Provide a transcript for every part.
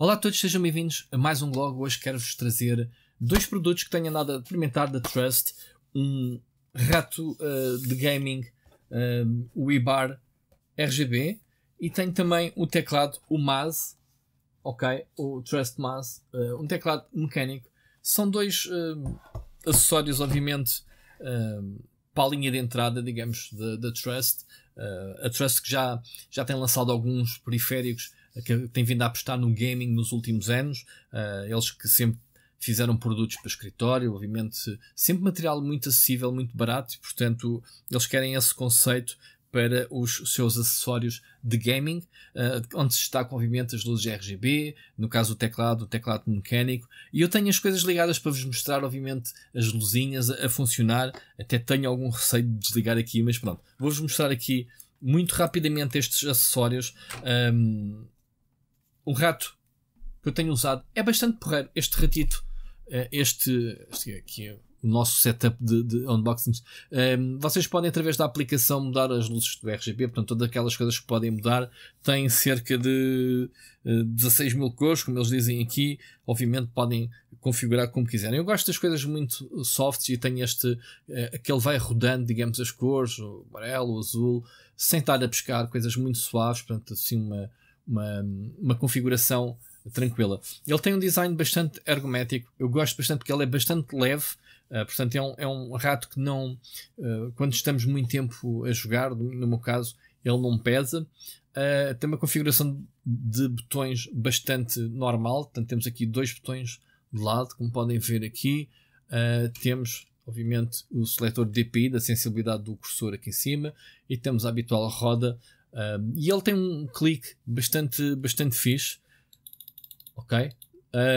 Olá a todos, sejam bem-vindos a mais um vlog. Hoje quero-vos trazer dois produtos que tenho andado a experimentar da Trust: um rato uh, de gaming, um, eh, o IBAR RGB, e tenho também o teclado, o MAS, ok? O Trust MAS, uh, eh, um teclado mecânico. São dois uh, acessórios, obviamente, para a linha de entrada, digamos, da Trust. a Trust que já, já tem lançado alguns periféricos que tem vindo a apostar no gaming nos últimos anos, eh, eles que sempre fizeram produtos para escritório, obviamente sempre material muito acessível, muito barato, e portanto eles querem esse conceito para os seus acessórios de gaming, uh, onde se destacam obviamente as luzes RGB, no caso o teclado, o teclado mecânico, e eu tenho as coisas ligadas para vos mostrar obviamente as luzinhas a, a funcionar, até tenho algum receio de desligar aqui, mas pronto, vou-vos mostrar aqui muito rapidamente estes acessórios um, o rato que eu tenho usado é bastante porreiro. Este ratito, eh, este, este aqui é o nosso setup de, de unboxings. Um, ehm, vocês podem, através da aplicação, mudar as luzes do RGB, portanto, todas aquelas coisas que podem mudar. Tem cerca de uh, eh, 16 mil cores, como eles dizem aqui. Obviamente, podem configurar como quiserem. Eu gosto das coisas muito soft e tenho este, uh, aquele vai rodando, digamos, as cores, o amarelo, o azul, sem estar a pescar, coisas muito suaves, portanto, assim, uma uma, uma configuração tranquila. Ele tem um design bastante ergométrico, eu gosto bastante porque ele é bastante leve, uh, portanto é um, é um rato que não, uh, quando estamos muito tempo a jogar, no meu caso, ele não pesa. Uh, tem uma configuração de botões bastante normal, portanto temos aqui dois botões de lado, como podem ver aqui, temos obviamente o seletor DPI, da sensibilidade do cursor aqui em cima, e temos a habitual roda e ele tem um clique bastante, bastante fixe. Ok?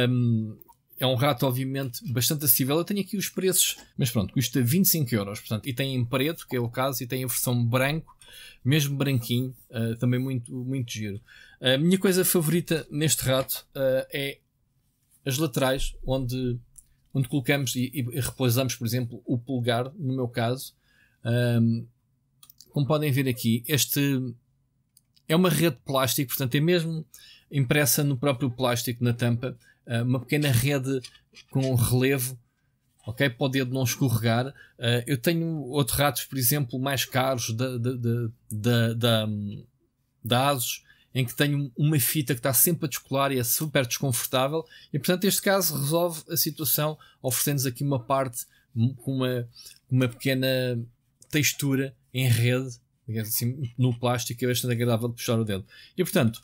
Um, é um rato, obviamente, bastante acessível. Eu tenho aqui os preços, mas pronto, custa 25 euros. Portanto, e tem em preto, que é o caso, e tem a versão branco, mesmo branquinho, uh, também muito, muito giro. A minha coisa favorita neste rato uh, é as laterais, onde, onde colocamos e, e, repousamos, por exemplo, o polegar, no meu caso. Um, como podem ver aqui, este, é uma rede de plástico, portanto, é mesmo impressa no próprio plástico, na tampa, eh, uma pequena rede com relevo, ok? Para o dedo não escorregar. Eh, eu tenho outros ratos, por exemplo, mais caros da, da, da, da, da ASUS, em que tenho uma fita que está sempre a descolar e é super desconfortável. E portanto, este caso resolve a situação oferecendo-nos aqui uma parte com uma, uma pequena textura em rede assim, no plástico é bastante agradável de puxar o dedo. E portanto,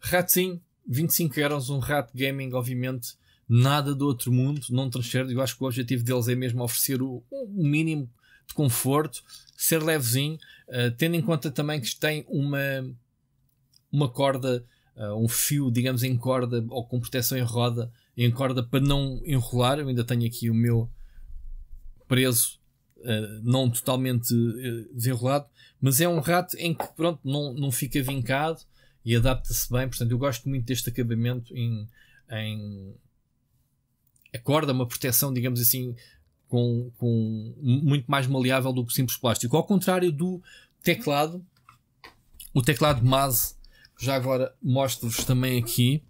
ratinho, 25 euros, um rato gaming, obviamente, nada do outro mundo, não transfere. Eu acho que o objetivo deles é mesmo oferecer o, o mínimo de conforto, ser levezinho, uh, tendo em conta também que tem uma, uma corda, uh, um fio, digamos, em corda ou com proteção em roda, em corda para não enrolar. Eu ainda tenho aqui o meu preso eh, não totalmente eh, desenrolado, mas é um rato em que pronto, não, não fica vincado e adapta-se bem. Portanto, eu gosto muito deste acabamento em, em acorda uma proteção, digamos assim, com, com muito mais maleável do que simples plástico. Ao contrário do teclado, o teclado Maz, já agora mostro-vos também aqui.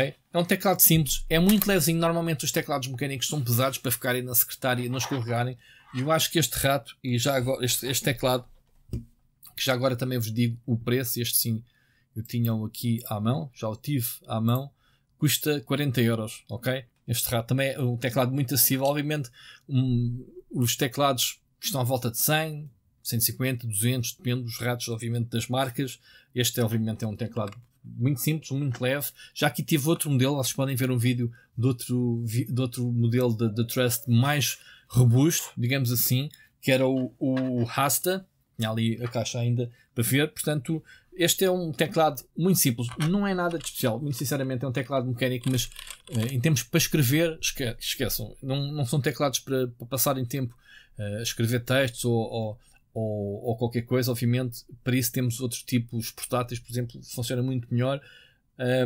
É um teclado simples, é muito lezinho. Normalmente os teclados mecânicos são pesados para ficarem na secretária e não escorregarem. E eu acho que este rato e já agora este, este, teclado, que já agora também vos digo o preço, este sim, eu tinha-o aqui à mão, já o tive à mão, custa 40 euros, ok? Este rato também é um teclado muito acessível. Obviamente, um, os teclados estão à volta de 100, 150, 200, depende dos ratos, obviamente, das marcas. Este, obviamente, é um teclado muito simples, muito leve. Já aqui tive outro modelo, vocês podem ver um vídeo de outro, de outro modelo da Trust mais robusto, digamos assim, que era o, o Rasta. Tinha ali a caixa ainda para ver. Portanto, este é um teclado muito simples, não é nada de especial. Muito sinceramente, é um teclado mecânico, mas eh, em termos para escrever, esque esqueçam. Não, não são teclados para, para passarem tempo eh, a escrever textos ou, ou ou, ou qualquer coisa. Obviamente, para isso temos outros tipos portáteis, por exemplo, funciona muito melhor.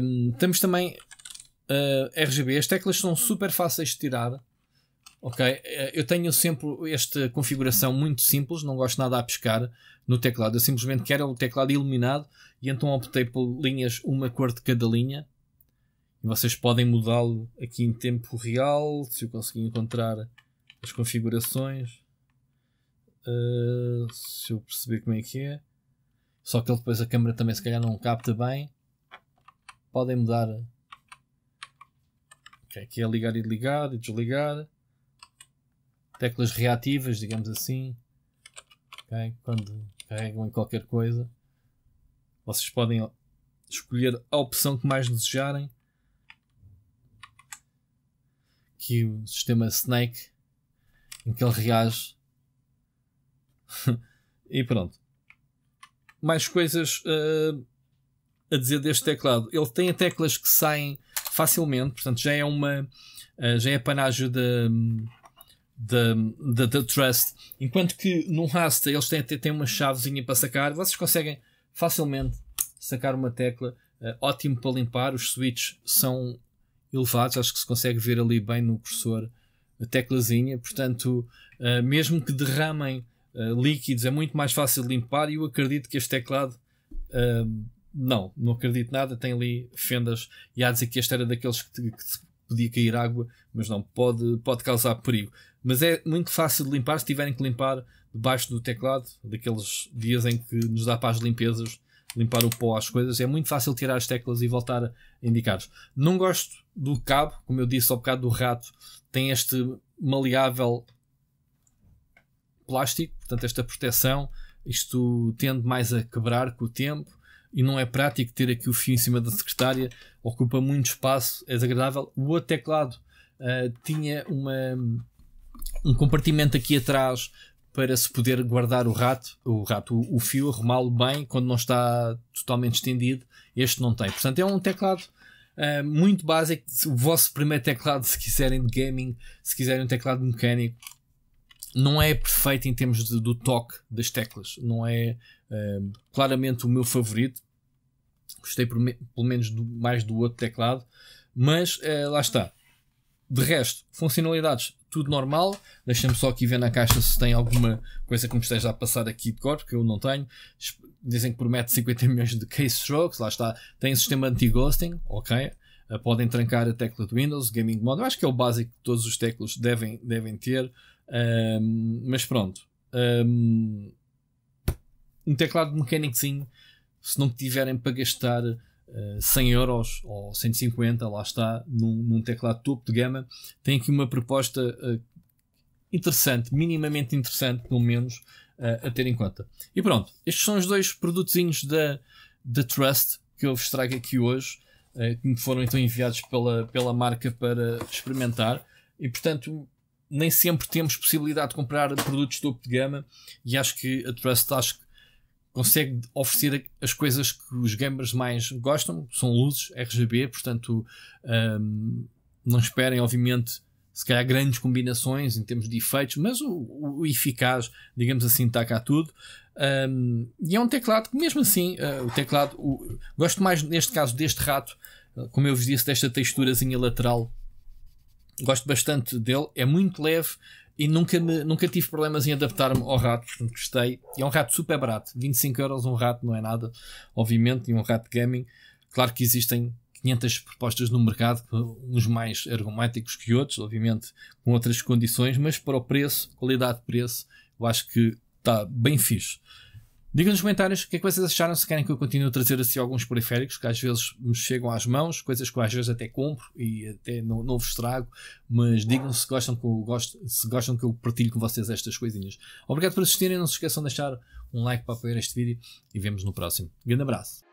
Um, temos também uh, ah, RGB. As teclas são super fáceis de tirar. Ok, ah, eu tenho sempre esta configuração muito simples, não gosto nada a pescar no teclado. Eu simplesmente quero o teclado iluminado e então optei por linhas, uma cor de cada linha. E vocês podem mudá-lo aqui em tempo real, se eu conseguir encontrar as configurações. Uh, se eu perceber como é que é. Só que ele depois a câmera também se calhar não capta bem. Podem mudar. Okay, aqui é ligar e ligar e desligar. Teclas reativas, digamos assim. Okay, quando carregam em qualquer coisa. Vocês podem escolher a opção que mais desejarem. Aqui o sistema Snake, em que ele reage e pronto. Mais coisas uh, a dizer deste teclado. Ele tem teclas que saem facilmente, portanto já é uma. Uh, já é panágio da. Da, da, da, Trust. Enquanto que no Rasta eles têm, têm uma chavezinha para sacar, vocês conseguem facilmente sacar uma tecla. Uh, ótimo para limpar, os switches são elevados, acho que se consegue ver ali bem no cursor a teclazinha. Portanto, uh, mesmo que derramem eh, líquidos, é muito mais fácil de limpar e eu acredito que este teclado. Uh, não, não acredito nada, tem ali fendas e há a dizer que este era daqueles que, que podia cair água, mas não, pode, pode causar perigo. Mas é muito fácil de limpar se tiverem que limpar debaixo do teclado, daqueles dias em que nos dá para as limpezas, limpar o pó às coisas, é muito fácil tirar as teclas e voltar a indicar. Não gosto do cabo, como eu disse ao bocado do rato, tem este maleável plástico Portanto, esta proteção, isto tende mais a quebrar com o tempo e não é prático ter aqui o fio em cima da secretária, ocupa muito espaço, é desagradável. O outro teclado uh, tinha uma, um compartimento aqui atrás para se poder guardar o rato, o rato, o, fio, arrumá-lo bem quando não está totalmente estendido. Este não tem. Portanto, é um teclado uh, muito básico. O vosso primeiro teclado, se quiserem de gaming, se quiserem um teclado mecânico, não é perfeito em termos de, do toque das teclas, não é uh, claramente o meu favorito. Gostei me, pelo menos do, mais do outro teclado, mas uh, lá está. De resto, funcionalidades, tudo normal. Deixa-me só aqui ver na caixa se tem alguma coisa que me esteja a passar aqui de cor, porque eu não tenho. Dizem que promete 50 milhões de case strokes, lá está. Tem sistema anti-ghosting, ok. Eh, podem trancar a tecla do Windows, Gaming Mode. Eu acho que é o básico que todos os teclos devem, devem ter. Um, mas pronto. Um, um teclado mecânicozinho, se não tiverem para gastar uh, ah, 100 euros ou 150, lá está, num, num teclado topo de gama, tem aqui uma proposta uh, interessante, minimamente interessante, pelo menos, uh, a ter em conta. E pronto, estes são os dois produtinhos da, da Trust que eu vos trago aqui hoje, que me foram então enviados pela, pela marca para experimentar. E portanto, nem sempre temos possibilidade de comprar produtos topo de gama e acho que a Trust acho consegue oferecer as coisas que os gamers mais gostam, são luzes RGB, portanto um, não esperem obviamente se calhar grandes combinações em termos de efeitos, mas o, o eficaz, digamos assim, taca cá tudo. Um, e é um teclado que mesmo assim, uh, o teclado, o, gosto mais neste caso deste rato, eh, como eu vos disse, desta texturazinha lateral gosto bastante dele, é muito leve e nunca, me, nunca tive problemas em adaptar-me ao rato, gostei. E é um rato super barato, 25 euros um rato não é nada, obviamente, e um rato gaming. Claro que existem 500 propostas no mercado, uns mais ergomáticos que outros, obviamente com outras condições, mas para o preço, qualidade-preço, eu acho que está bem fixe. Digam nos comentários o que é que vocês acharam, se querem que eu continue a trazer assim alguns periféricos que às vezes me chegam às mãos, coisas que eu às vezes até compro e até não, não vos trago, mas digam se gostam, que eu gosto, se gostam que eu partilho com vocês estas coisinhas. Obrigado por assistirem, não se esqueçam de deixar um like para apoiar este vídeo e vemos no próximo. Grande abraço!